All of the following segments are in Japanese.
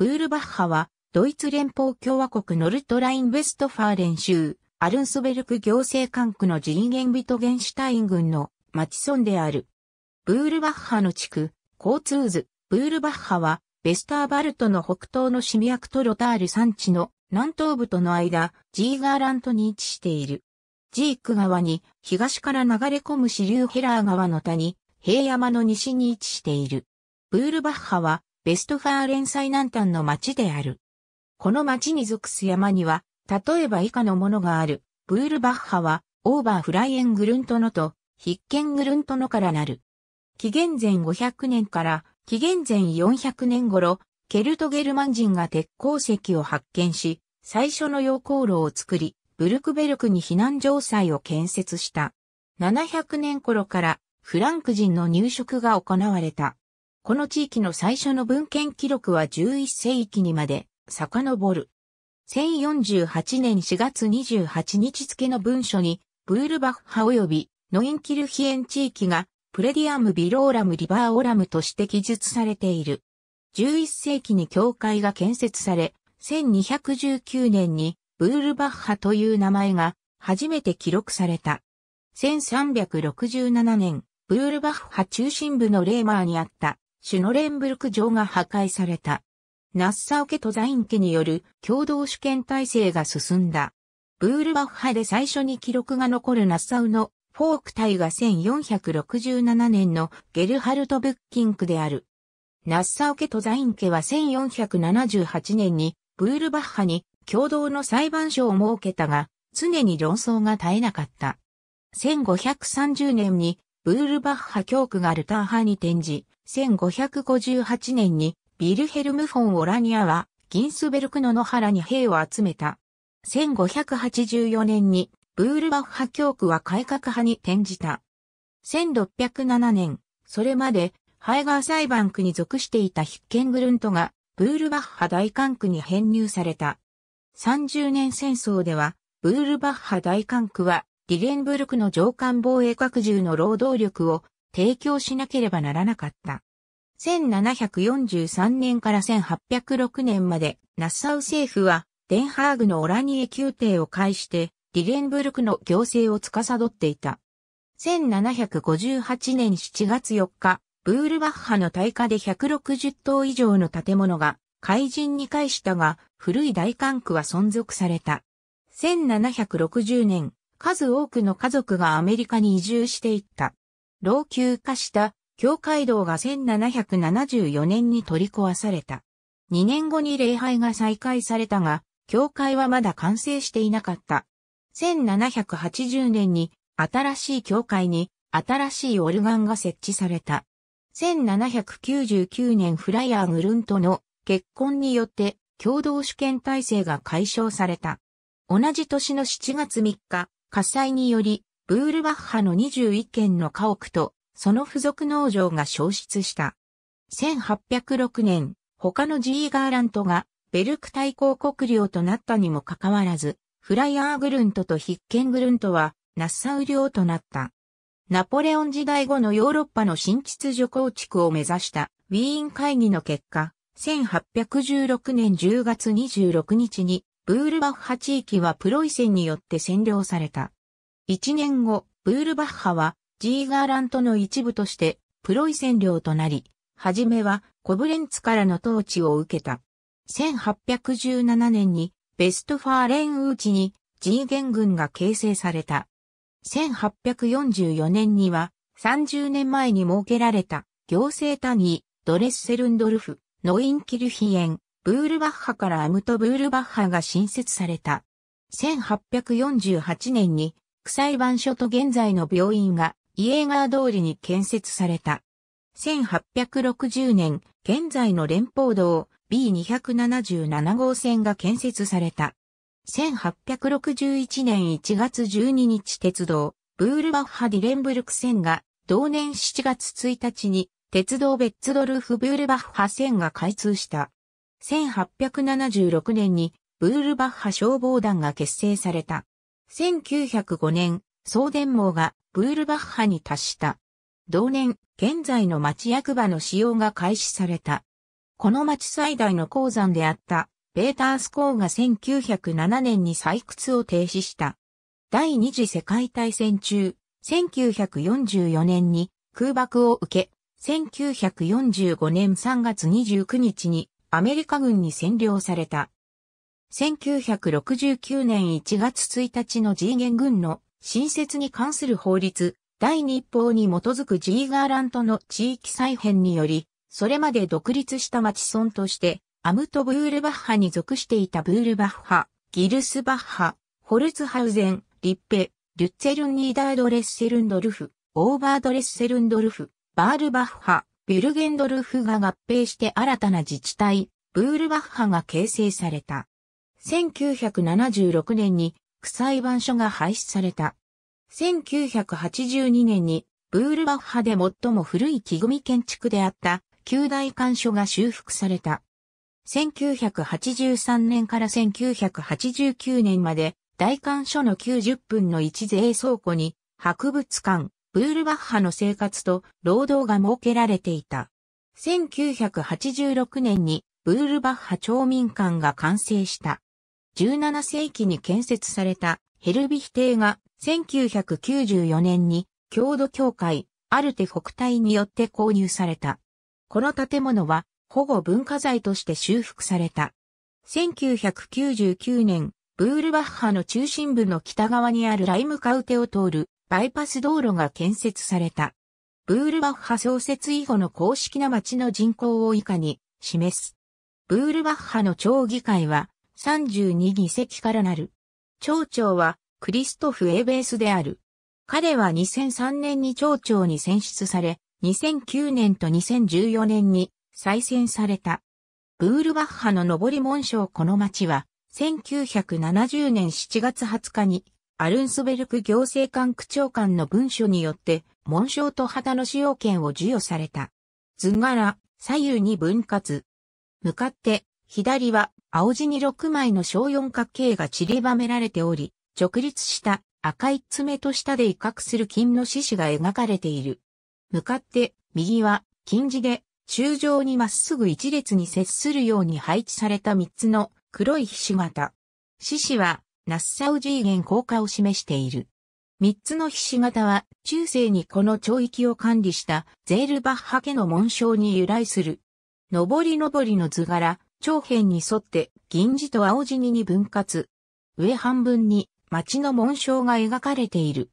ブールバッハは、ドイツ連邦共和国ノルトライン・ウェストファーレン州、アルンスベルク行政管区のジーゲンビトゲンシュタイン郡の町村である。ブールバッハの地区、交通図、ブールバッハは、ベスターバルトの北東のシミアクトロタール山地の南東部との間、ジーガーラントに位置している。ジーク川に東から流れ込む支流ヘラー川の谷、平山の西に位置している。ブールバッハはベストファーレン最南端の町である。この町に属す山には、例えば以下のものがある。ブールバッハは、オーバーフライエングルントノと、必見グルントノからなる。紀元前500年から紀元前400年頃、ケルトゲルマン人が鉄鉱石を発見し、最初の溶鉱炉を作り、ブルクベルクに避難城塞を建設した。700年頃からフランク人の入植が行われた。この地域の最初の文献記録は11世紀にまで遡る。1048年4月28日付の文書に、ブールバッハ及びノインキルヒエン地域がプレディアム・ビローラム・リバーオラムとして記述されている。11世紀に教会が建設され、1219年にブールバッハという名前が初めて記録された。1367年、ブールバッハ中心部のレーマーにあったシュノレンブルク城が破壊された。ナッサオ家とザイン家による共同主権体制が進んだ。ブールバッハで最初に記録が残るナッサウのフォーク隊が1467年のゲルハルト・ブッキンクである。ナッサオ家とザイン家は1478年にブールバッハに共同の裁判所を設けたが、常に論争が絶えなかった。1530年にブールバッハ教区がルター派に転じ、1558年にビルヘルム・フォン・オラニアはギンスベルクの野原に兵を集めた。1584年にブールバッハ教区は改革派に転じた。1607年、それまでハイガー裁判区に属していたヒッケングルントがブールバッハ大管区に編入された。30年戦争ではブールバッハ大管区はディレンブルクの上官防衛拡充の労働力を提供しなければならなかった。1743年から1806年まで、ナッサウ政府は、デンハーグのオラニエ宮廷を介して、ディレンブルクの行政を司っていた。1758年7月4日、ブールバッハの大火で160棟以上の建物が、怪人に介したが、古い大管区は存続された。1760年、数多くの家族がアメリカに移住していった。老朽化した教会道が1774年に取り壊された。2年後に礼拝が再開されたが、教会はまだ完成していなかった。1780年に新しい教会に新しいオルガンが設置された。1799年フライヤー・グルントの結婚によって共同主権体制が解消された。同じ年の7月3日、火災により、ブールバッハの21軒の家屋と、その付属農場が消失した。1806年、他のジーガーラントが、ベルク大公国領となったにもかかわらず、フライアーグルントとヒッケングルントは、ナッサウ領となった。ナポレオン時代後のヨーロッパの新秩序構築を目指したウィーン会議の結果、1816年10月26日にブールバッハ地域はプロイセンによって占領された。1年後、ブールバッハはジーガーラントの一部としてプロイセン領となり、はじめはコブレンツからの統治を受けた。1817年にベストファーレンウーチにジーゲン軍が形成された。1844年には30年前に設けられた行政単位ドレッセルンドルフ、ノインキルヒエン、ブールバッハからアムト・ブールバッハが新設された。1848年に、クサイ所と現在の病院が、イエーガー通りに建設された。1860年、現在の連邦道 B277 号線が建設された。1861年1月12日鉄道、ブールバッハ・ディレンブルク線が、同年7月1日に、鉄道ベッツドルフ・ブールバッハ線が開通した。1876年にブールバッハ消防団が結成された。1905年、送電網がブールバッハに達した。同年、現在の町役場の使用が開始された。この町最大の鉱山であったベータースコーが1907年に採掘を停止した。第二次世界大戦中、1944年に空爆を受け、1945年3月29日にアメリカ軍に占領された。1969年1月1日の G 元軍の新設に関する法律第日報に基づく G ガーラントの地域再編により、それまで独立した町村として、アムトブールバッハに属していたブールバッハ、ギルスバッハ、ホルツハウゼン、リッペ、リュッツェルンニーダードレッセルンドルフ、オーバードレッセルンドルフ、バールバッハ、ビルゲンドルフが合併して新たな自治体、ブールバッハが形成された。1976年に区裁判所が廃止された。1982年にブールバッハで最も古い木組建築であった旧大館所が修復された。1983年から1989年まで大館所の90分の1税倉庫に博物館、ブールバッハの生活と労働が設けられていた。1986年にブールバッハ町民館が完成した。17世紀に建設されたヘルビヒ邸が1994年に郷土協会アルテ北体によって購入された。この建物は保護文化財として修復された。1999年、ブールバッハの中心部の北側にあるライムカウテを通るバイパス道路が建設された。ブールバッハ創設以後の公式な町の人口を以下に示す。ブールバッハの町議会は32議席からなる。町長はクリストフ・エーベースである。彼は2003年に町長に選出され、2009年と2014年に再選された。ブールバッハの上り紋章この町は、1970年7月20日にアルンスベルク行政官区長官の文書によって、紋章と旗の使用権を授与された。図柄、左右に分割。向かって、左は青地に6枚の小四角形が散りばめられており、直立した赤い爪と下で威嚇する金の獅子が描かれている。向かって、右は金地で、中上にまっすぐ一列に接するように配置された3つの黒いひ形。獅子はナッサウジゲン効果を示している。三つのひ形は中世にこの町域を管理したゼールバッハ家の紋章に由来する。上り上りの図柄、長辺に沿って銀字と青地にに分割。上半分に町の紋章が描かれている。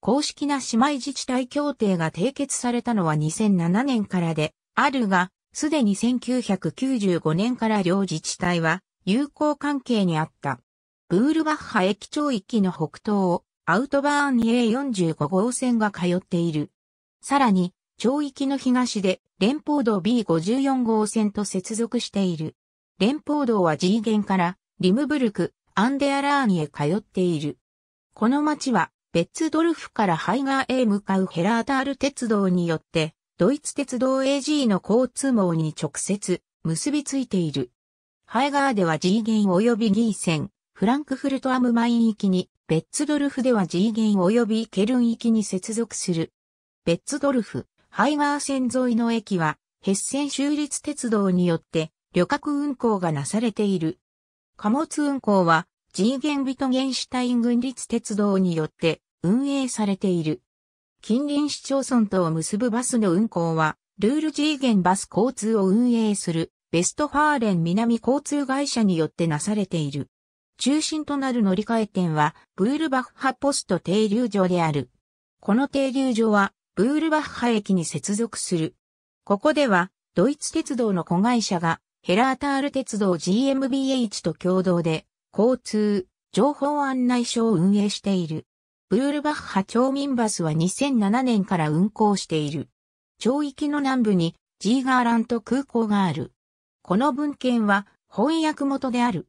公式な姉妹自治体協定が締結されたのは2007年からで、あるが、すでに1995年から両自治体は友好関係にあった。ブールバッハ駅長域の北東をアウトバーン A45 号線が通っている。さらに、町域の東で連邦道 B54 号線と接続している。連邦道は G 限からリムブルク、アンデアラーニへ通っている。この町はベッツドルフからハイガーへ向かうヘラータール鉄道によってドイツ鉄道 AG の交通網に直接結びついている。ハイガーでは G 限及び G 線、フランクフルトアムマイン域に、ベッツドルフでは G ン及びケルン域に接続する。ベッツドルフ、ハイガー線沿いの駅は、ヘッセン州立鉄道によって、旅客運行がなされている。貨物運行は、G ンビトゲンシュタイン軍立鉄道によって、運営されている。近隣市町村とを結ぶバスの運行は、ルール G ンバス交通を運営する、ベストファーレン南交通会社によってなされている。中心となる乗り換え点は、ブールバッハポスト停留所である。この停留所は、ブールバッハ駅に接続する。ここでは、ドイツ鉄道の子会社が、ヘラータール鉄道 GmbH と共同で、交通、情報案内所を運営している。ブールバッハ町民バスは2007年から運行している。町域の南部に、ジーガーラント空港がある。この文献は、翻訳元である。